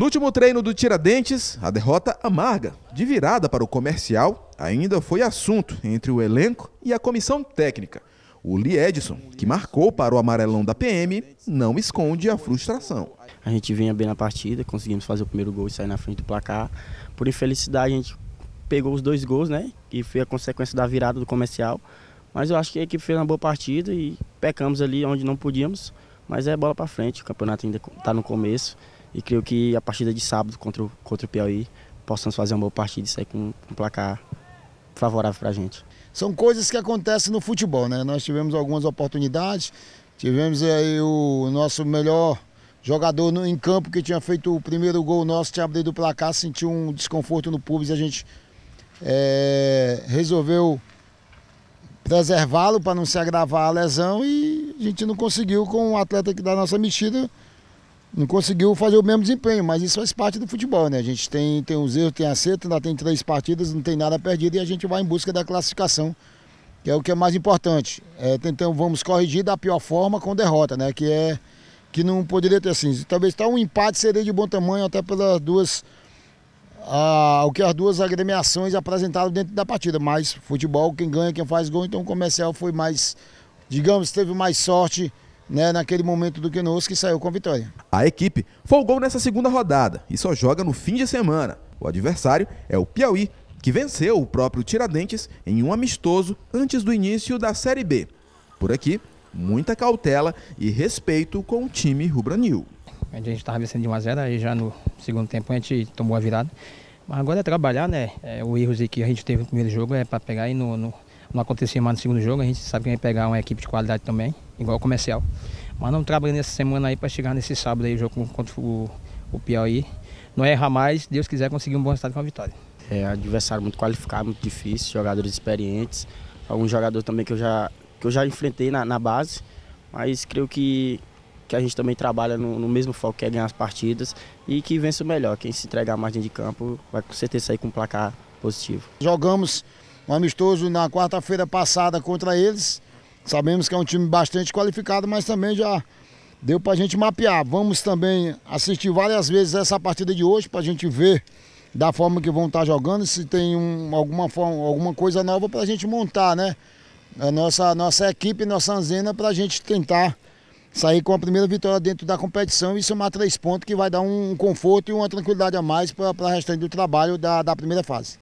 No último treino do Tiradentes, a derrota amarga, de virada para o comercial, ainda foi assunto entre o elenco e a comissão técnica. O Lee Edson, que marcou para o amarelão da PM, não esconde a frustração. A gente vinha bem na partida, conseguimos fazer o primeiro gol e sair na frente do placar. Por infelicidade, a gente pegou os dois gols, né? Que foi a consequência da virada do comercial. Mas eu acho que a equipe fez uma boa partida e pecamos ali onde não podíamos. Mas é bola para frente, o campeonato ainda está no começo. E creio que a partida de sábado contra o, contra o Piauí possamos fazer uma boa partida e sair com, um placar favorável para a gente. São coisas que acontecem no futebol, né? Nós tivemos algumas oportunidades, tivemos aí o nosso melhor jogador no, em campo que tinha feito o primeiro gol nosso, tinha abrido o placar, sentiu um desconforto no público, a gente é, resolveu preservá-lo para não se agravar a lesão e a gente não conseguiu com um atleta que dá nossa mexida não conseguiu fazer o mesmo desempenho, mas isso faz parte do futebol, né? A gente tem, tem os erros, tem acerto, ainda tem três partidas, não tem nada perdido e a gente vai em busca da classificação, que é o que é mais importante. É, então vamos corrigir da pior forma com derrota, né? Que é que não poderia ter assim. Talvez tá um empate seria de bom tamanho até pelas duas a, o que as duas agremiações apresentaram dentro da partida, mas futebol quem ganha, quem faz gol, então o comercial foi mais, digamos, teve mais sorte né, naquele momento do Quenoso que saiu com vitória. A equipe folgou nessa segunda rodada e só joga no fim de semana. O adversário é o Piauí, que venceu o próprio Tiradentes em um amistoso antes do início da Série B. Por aqui, muita cautela e respeito com o time rubranil. A gente estava vencendo de 1x0, aí já no segundo tempo a gente tomou a virada. Mas agora é trabalhar, né? É, o erro que a gente teve no primeiro jogo é para pegar e no, no não acontecia mais no segundo jogo. A gente sabe que vai pegar uma equipe de qualidade também, igual o comercial. Mas não trabalhando essa semana aí para chegar nesse sábado aí, o jogo contra o, o Piauí. Não errar mais, Deus quiser conseguir um bom resultado com a vitória. É, adversário muito qualificado, muito difícil, jogadores experientes. Alguns jogadores também que eu já, que eu já enfrentei na, na base, mas creio que, que a gente também trabalha no, no, mesmo foco, que é ganhar as partidas e que vence o melhor. Quem se entregar mais dentro de campo vai com certeza sair com um placar positivo. Jogamos um amistoso na quarta-feira passada contra eles. Sabemos que é um time bastante qualificado, mas também já deu para a gente mapear. Vamos também assistir várias vezes essa partida de hoje para a gente ver da forma que vão estar tá jogando, se tem um, alguma, forma, alguma coisa nova para a gente montar, né? A nossa, nossa equipe, nossa anzena, para a gente tentar sair com a primeira vitória dentro da competição e somar três pontos que vai dar um conforto e uma tranquilidade a mais para a restante do trabalho da, da primeira fase.